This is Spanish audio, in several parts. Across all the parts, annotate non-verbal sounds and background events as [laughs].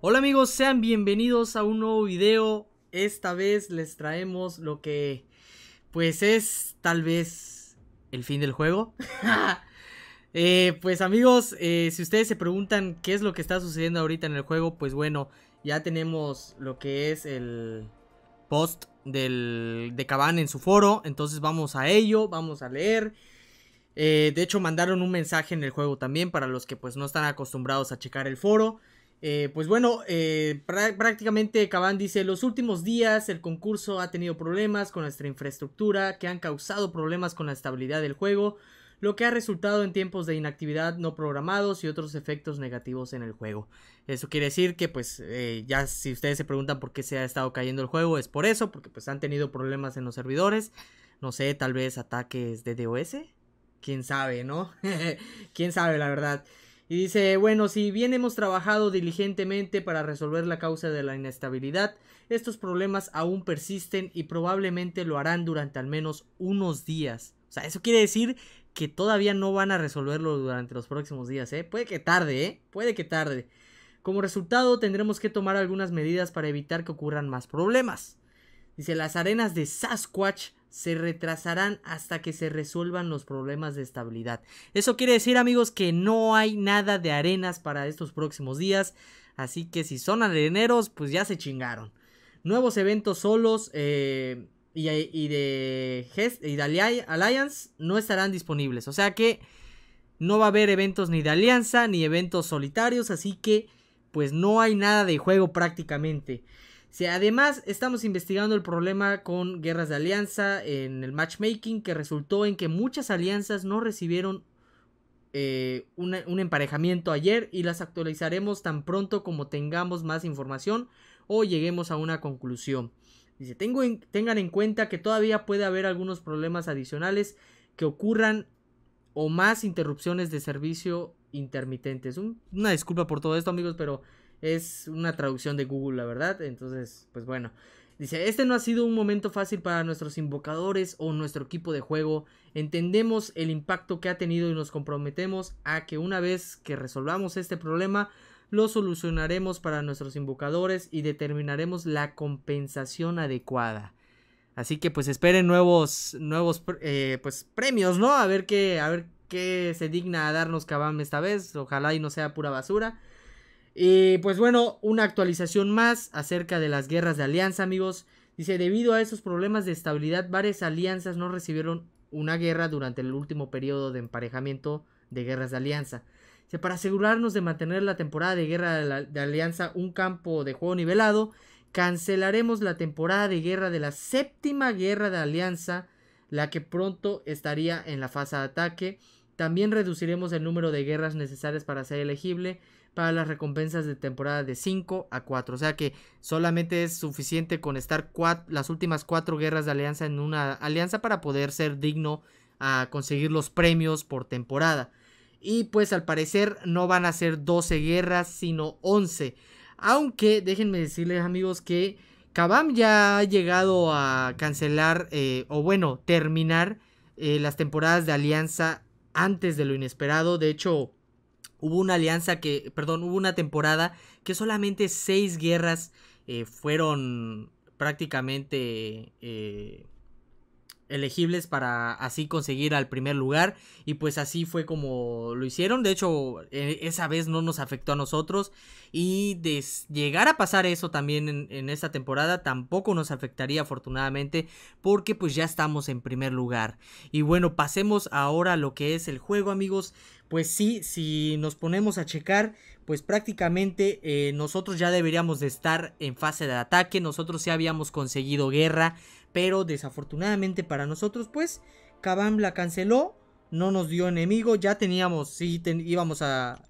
Hola amigos, sean bienvenidos a un nuevo video. Esta vez les traemos lo que pues es tal vez el fin del juego. [laughs] Eh, pues amigos, eh, si ustedes se preguntan qué es lo que está sucediendo ahorita en el juego, pues bueno, ya tenemos lo que es el post del, de Kaban en su foro. Entonces vamos a ello, vamos a leer. Eh, de hecho mandaron un mensaje en el juego también para los que pues no están acostumbrados a checar el foro. Eh, pues bueno, eh, prácticamente Cabán dice, los últimos días el concurso ha tenido problemas con nuestra infraestructura que han causado problemas con la estabilidad del juego, lo que ha resultado en tiempos de inactividad no programados y otros efectos negativos en el juego. Eso quiere decir que pues eh, ya si ustedes se preguntan por qué se ha estado cayendo el juego, es por eso, porque pues han tenido problemas en los servidores, no sé, tal vez ataques de DOS, quién sabe, ¿no? [laughs] quién sabe la verdad. Y dice, bueno, si bien hemos trabajado diligentemente para resolver la causa de la inestabilidad, estos problemas aún persisten y probablemente lo harán durante al menos unos días. O sea, eso quiere decir que todavía no van a resolverlo durante los próximos días, ¿eh? Puede que tarde, ¿eh? Puede que tarde. Como resultado, tendremos que tomar algunas medidas para evitar que ocurran más problemas. Dice, las arenas de Sasquatch se retrasarán hasta que se resuelvan los problemas de estabilidad. Eso quiere decir amigos que no hay nada de arenas para estos próximos días, así que si son areneros pues ya se chingaron. Nuevos eventos solos eh, y, de y de Alliance no estarán disponibles, o sea que no va a haber eventos ni de alianza ni eventos solitarios, así que pues no hay nada de juego prácticamente. Si además estamos investigando el problema con guerras de alianza en el matchmaking que resultó en que muchas alianzas no recibieron eh, un emparejamiento ayer y las actualizaremos tan pronto como tengamos más información o lleguemos a una conclusión. Dice, tengan en cuenta que todavía puede haber algunos problemas adicionales que ocurran o más interrupciones de servicio intermitentes. una disculpa por todo esto amigos, pero es una traducción de Google, la verdad. Entonces, pues bueno. Dice, este no ha sido un momento fácil para nuestros invocadores o nuestro equipo de juego. Entendemos el impacto que ha tenido y nos comprometemos a que una vez que resolvamos este problema, lo solucionaremos para nuestros invocadores y determinaremos la compensación adecuada. Así que pues esperen nuevos, nuevos eh, pues, premios, ¿no? A ver qué, a ver qué se digna a darnos Kabam esta vez. Ojalá y no sea pura basura. Y eh, pues bueno, una actualización más acerca de las guerras de alianza, amigos. Dice, debido a esos problemas de estabilidad, varias alianzas no recibieron una guerra durante el último periodo de emparejamiento de guerras de alianza. Dice, para asegurarnos de mantener la temporada de guerra de, de alianza un campo de juego nivelado, cancelaremos la temporada de guerra de la séptima guerra de alianza, la que pronto estaría en la fase de ataque. También reduciremos el número de guerras necesarias para ser elegible para las recompensas de temporada de 5 a 4. O sea que solamente es suficiente con estar las últimas 4 guerras de alianza en una alianza para poder ser digno a conseguir los premios por temporada. Y pues al parecer no van a ser 12 guerras, sino 11. Aunque déjenme decirles amigos que Kabam ya ha llegado a cancelar eh, o bueno, terminar eh, las temporadas de alianza antes de lo inesperado. De hecho, Hubo una alianza que, perdón, hubo una temporada que solamente seis guerras eh, fueron prácticamente eh, elegibles para así conseguir al primer lugar y pues así fue como lo hicieron de hecho eh, esa vez no nos afectó a nosotros y de llegar a pasar eso también en, en, esta temporada tampoco nos afectaría afortunadamente porque pues ya estamos en primer lugar y bueno pasemos ahora a lo que es el juego amigos pues sí, si nos ponemos a checar, pues prácticamente eh, nosotros ya deberíamos de estar en fase de ataque, nosotros ya habíamos conseguido guerra, pero desafortunadamente para nosotros, pues Kabam la canceló, no nos dio enemigo, ya teníamos, sí, íbamos a,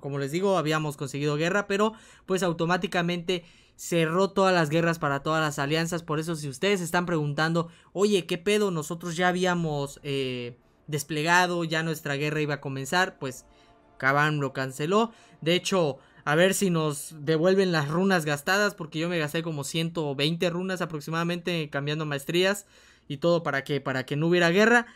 como les digo, habíamos conseguido guerra, pero pues automáticamente cerró todas las guerras para todas las alianzas, por eso si ustedes están preguntando, oye, ¿qué pedo? Nosotros ya habíamos... Eh, desplegado, ya nuestra guerra iba a comenzar, pues Cabam lo canceló. De hecho, a ver si nos devuelven las runas gastadas, porque yo me gasté como 120 runas aproximadamente cambiando maestrías y todo para que, para que no hubiera guerra.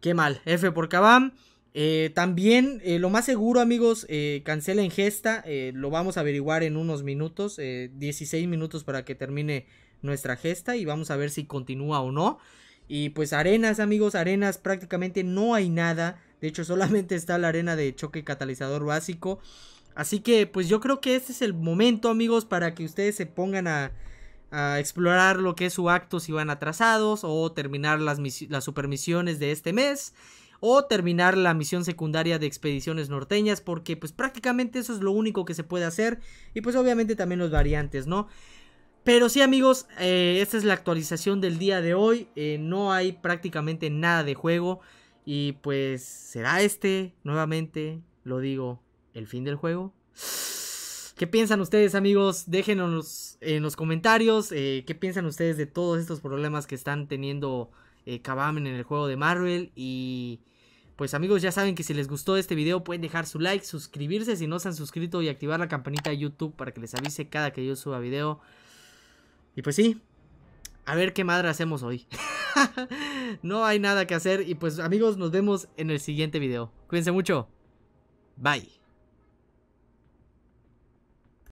Qué mal, F por Cabam. Eh, también, eh, lo más seguro, amigos, eh, cancelen gesta. lo vamos a averiguar en unos minutos, 16 minutos para que termine nuestra gesta y vamos a ver si continúa o no. Y pues arenas, amigos, arenas prácticamente no hay nada. De hecho, [laughs] solamente está la arena de choque catalizador básico. Así que, pues yo creo que este es el momento, amigos, para que ustedes se pongan a, explorar lo que es su acto si van atrasados o terminar las, las supermisiones de este mes o terminar la misión secundaria de expediciones norteñas porque pues prácticamente eso es lo único que se puede hacer y pues obviamente también los variantes, ¿no? Pero sí amigos, eh, esta es la actualización del día de hoy. Eh, no hay prácticamente nada de juego. Y pues será este, nuevamente, lo digo, el fin del juego. ¿Qué piensan ustedes amigos? Déjenos en los comentarios. Eh, ¿Qué piensan ustedes de todos estos problemas que están teniendo Kabamen en el juego de Marvel? Y pues amigos, ya saben que si les gustó este video pueden dejar su like, suscribirse si no se han suscrito y activar la campanita de YouTube para que les avise cada que yo suba video. Y pues sí, a ver qué madre hacemos hoy. [laughs] no hay nada que hacer y pues amigos, nos vemos en el siguiente video. Cuídense mucho. Bye.